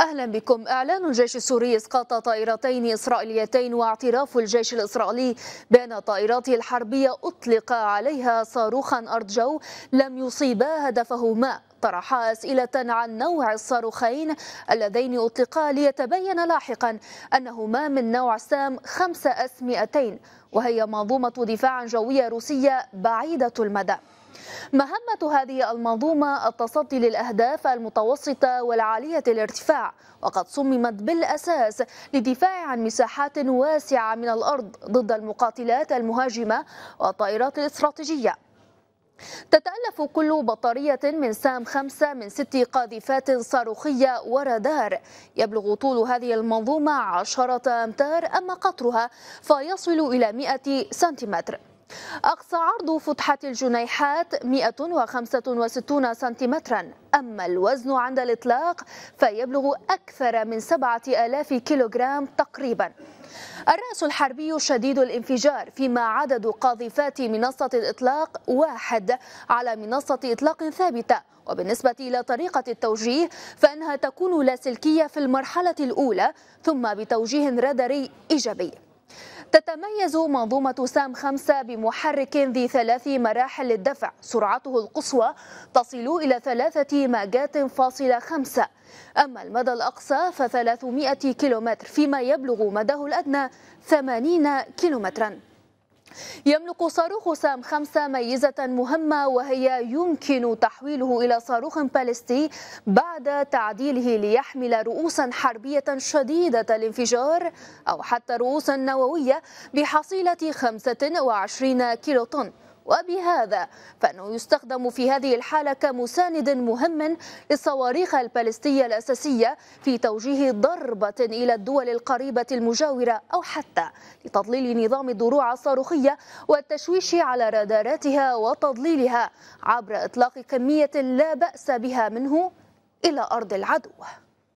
أهلا بكم إعلان الجيش السوري إسقاط طائرتين إسرائيليتين واعتراف الجيش الإسرائيلي بأن طائراته الحربية أطلق عليها صاروخا أرض جو لم يصيبا هدفهما طرح أسئلة عن نوع الصاروخين اللذين أطلقا ليتبين لاحقا أنهما من نوع سام 5200 وهي منظومة دفاع جوية روسية بعيدة المدى مهمة هذه المنظومة التصدي للأهداف المتوسطة والعالية الارتفاع وقد صممت بالأساس للدفاع عن مساحات واسعة من الأرض ضد المقاتلات المهاجمة والطائرات الاستراتيجية تتألف كل بطارية من سام 5 من ست قاذفات صاروخية ورادار يبلغ طول هذه المنظومة عشرة أمتار أما قطرها فيصل إلى 100 سنتيمتر أقصى عرض فتحة الجنيحات 165 سنتيمترا أما الوزن عند الإطلاق فيبلغ أكثر من 7000 كيلوغرام تقريبا الرأس الحربي شديد الانفجار فيما عدد قاذفات منصة الإطلاق واحد على منصة إطلاق ثابتة وبالنسبة إلى طريقة التوجيه فإنها تكون لاسلكية في المرحلة الأولى ثم بتوجيه رادري إيجابي تتميز منظومة سام 5 بمحرك ذي ثلاث مراحل للدفع سرعته القصوى تصل إلى ثلاثة ماجات فاصلة خمسة أما المدى فثلاثمائة ف300 كيلومتر فيما يبلغ مداه الأدنى 80 كيلومتراً يملك صاروخ سام خمسة ميزة مهمة وهي يمكن تحويله إلى صاروخ باليستي بعد تعديله ليحمل رؤوسا حربية شديدة الانفجار أو حتى رؤوسا نووية بحصيلة 25 كيلو طن وبهذا فإنه يستخدم في هذه الحالة كمساند مهم للصواريخ البالستية الأساسية في توجيه ضربة إلى الدول القريبة المجاورة أو حتى لتضليل نظام الدروع الصاروخية والتشويش على راداراتها وتضليلها عبر إطلاق كمية لا بأس بها منه إلى أرض العدو